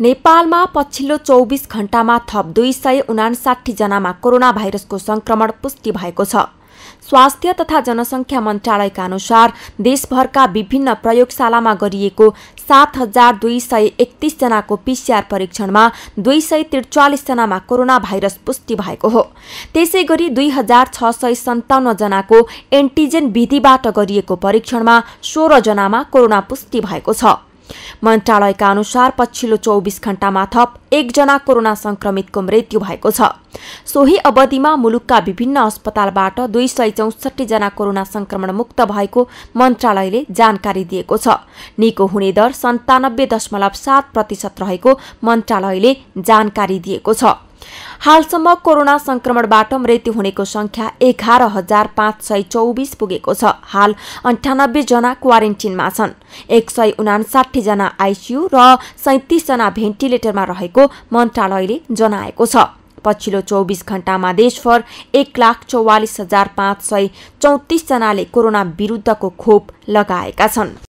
नेपालमा पछिल्लो चौबिस घण्टामा थप दुई सय उनासाठीजनामा कोरोना भाइरसको संक्रमण पुष्टि भएको छ स्वास्थ्य तथा जनसङ्ख्या मन्त्रालयका अनुसार देशभरका विभिन्न प्रयोगशालामा गरिएको सात हजार दुई सय एकतिसजनाको पिसिआर परीक्षणमा दुई सय त्रिचालिसजनामा कोरोना भाइरस पुष्टि भएको हो त्यसै गरी दुई हजार छ सय सन्ताउन्नजनाको एन्टिजेन विधिबाट गरिएको परीक्षणमा सोह्रजनामा कोरोना पुष्टि भएको छ मन्त्रालयका अनुसार पछिल्लो चौबिस घण्टामा थप एकजना कोरोना संक्रमितको मृत्यु भएको छ सोही अवधिमा मुलुकका विभिन्न अस्पतालबाट दुई सय चौसठीजना कोरोना संक्रमण मुक्त भएको मन्त्रालयले जानकारी दिएको छ निको हुने दर सन्तानब्बे दशमलव सात प्रतिशत रहेको मन्त्रालयले जानकारी दिएको छ हालसम्म कोरोना संक्रमणबाट मृत्यु हुनेको संख्या एघार हजार पाँच सय चौबिस पुगेको छ हाल जना क्वारेन्टिनमा छन् एक सय उनासाठीजना आइसियू र सैतिसजना भेन्टिलेटरमा रहेको मन्त्रालयले जनाएको छ पछिल्लो चौबिस घण्टामा देशभर एक लाख चौवालिस हजार पाँच सय चौतिसजनाले कोरोना विरुद्धको खोप लगाएका छन्